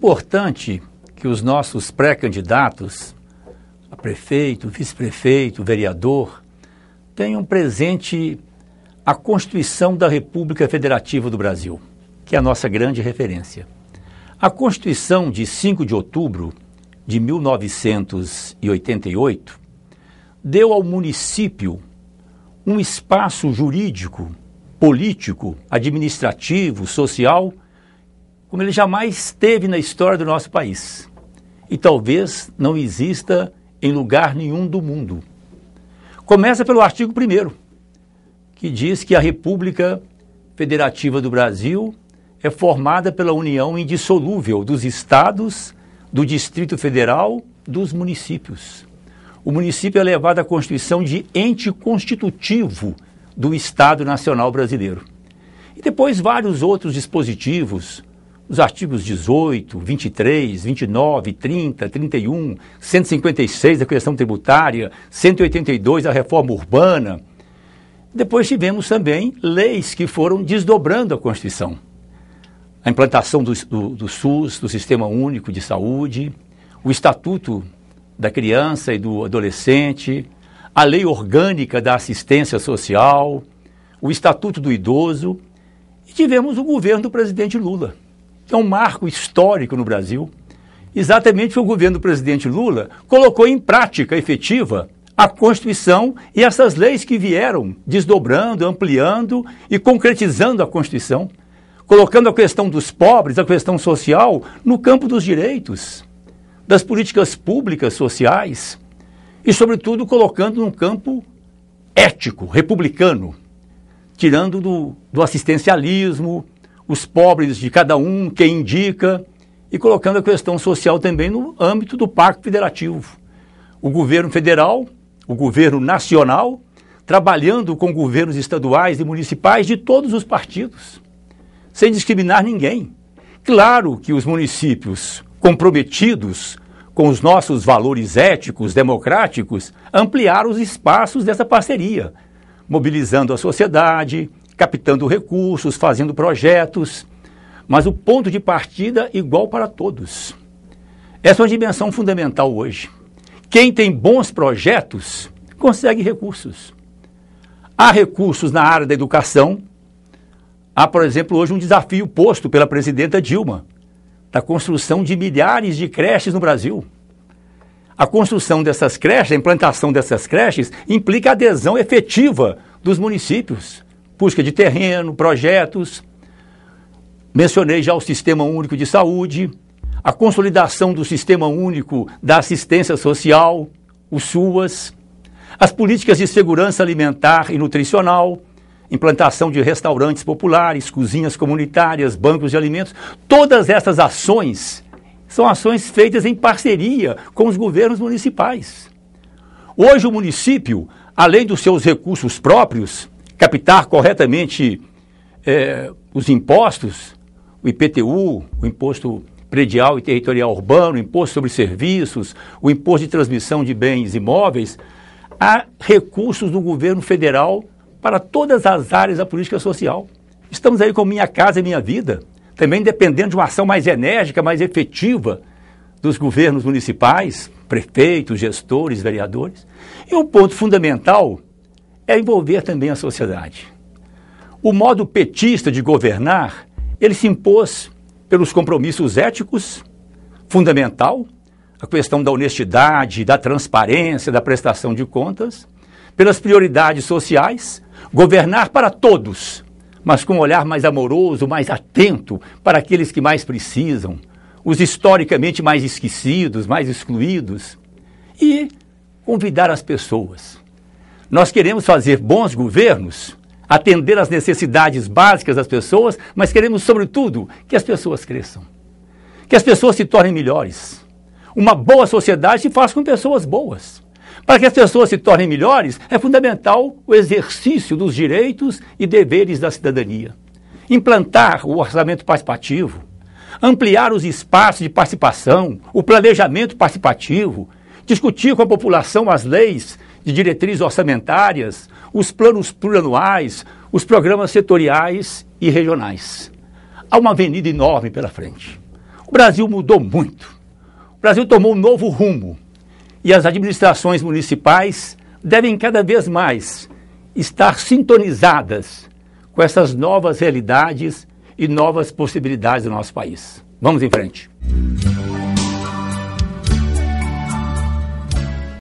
importante que os nossos pré-candidatos a prefeito, vice-prefeito, vereador tenham presente a Constituição da República Federativa do Brasil, que é a nossa grande referência. A Constituição de 5 de outubro de 1988 deu ao município um espaço jurídico, político, administrativo, social como ele jamais teve na história do nosso país. E talvez não exista em lugar nenhum do mundo. Começa pelo artigo 1, que diz que a República Federativa do Brasil é formada pela união indissolúvel dos estados, do Distrito Federal, dos municípios. O município é levado à Constituição de ente constitutivo do Estado Nacional Brasileiro. E depois vários outros dispositivos, os artigos 18, 23, 29, 30, 31, 156 da questão tributária, 182 da reforma urbana. Depois tivemos também leis que foram desdobrando a Constituição. A implantação do, do, do SUS, do Sistema Único de Saúde, o Estatuto da Criança e do Adolescente, a Lei Orgânica da Assistência Social, o Estatuto do Idoso, e tivemos o governo do presidente Lula que é um marco histórico no Brasil, exatamente o governo do presidente Lula colocou em prática efetiva a Constituição e essas leis que vieram desdobrando, ampliando e concretizando a Constituição, colocando a questão dos pobres, a questão social, no campo dos direitos, das políticas públicas sociais e, sobretudo, colocando no campo ético, republicano, tirando do, do assistencialismo, os pobres de cada um, quem indica, e colocando a questão social também no âmbito do Pacto Federativo. O governo federal, o governo nacional, trabalhando com governos estaduais e municipais de todos os partidos, sem discriminar ninguém. Claro que os municípios comprometidos com os nossos valores éticos, democráticos, ampliaram os espaços dessa parceria, mobilizando a sociedade, captando recursos, fazendo projetos, mas o ponto de partida igual para todos. Essa é uma dimensão fundamental hoje. Quem tem bons projetos consegue recursos. Há recursos na área da educação. Há, por exemplo, hoje um desafio posto pela presidenta Dilma da construção de milhares de creches no Brasil. A construção dessas creches, a implantação dessas creches, implica adesão efetiva dos municípios busca de terreno, projetos. Mencionei já o Sistema Único de Saúde, a consolidação do Sistema Único da Assistência Social, o SUAS, as políticas de segurança alimentar e nutricional, implantação de restaurantes populares, cozinhas comunitárias, bancos de alimentos. Todas essas ações são ações feitas em parceria com os governos municipais. Hoje, o município, além dos seus recursos próprios, captar corretamente é, os impostos, o IPTU, o imposto predial e territorial urbano, o imposto sobre serviços, o imposto de transmissão de bens imóveis, há recursos do governo federal para todas as áreas da política social. Estamos aí com Minha Casa e Minha Vida, também dependendo de uma ação mais enérgica, mais efetiva dos governos municipais, prefeitos, gestores, vereadores. E um ponto fundamental é envolver também a sociedade. O modo petista de governar, ele se impôs pelos compromissos éticos, fundamental, a questão da honestidade, da transparência, da prestação de contas, pelas prioridades sociais, governar para todos, mas com um olhar mais amoroso, mais atento para aqueles que mais precisam, os historicamente mais esquecidos, mais excluídos, e convidar as pessoas nós queremos fazer bons governos, atender às necessidades básicas das pessoas, mas queremos, sobretudo, que as pessoas cresçam, que as pessoas se tornem melhores. Uma boa sociedade se faz com pessoas boas. Para que as pessoas se tornem melhores, é fundamental o exercício dos direitos e deveres da cidadania. Implantar o orçamento participativo, ampliar os espaços de participação, o planejamento participativo, discutir com a população as leis de diretrizes orçamentárias, os planos plurianuais, os programas setoriais e regionais. Há uma avenida enorme pela frente. O Brasil mudou muito. O Brasil tomou um novo rumo e as administrações municipais devem cada vez mais estar sintonizadas com essas novas realidades e novas possibilidades do nosso país. Vamos em frente.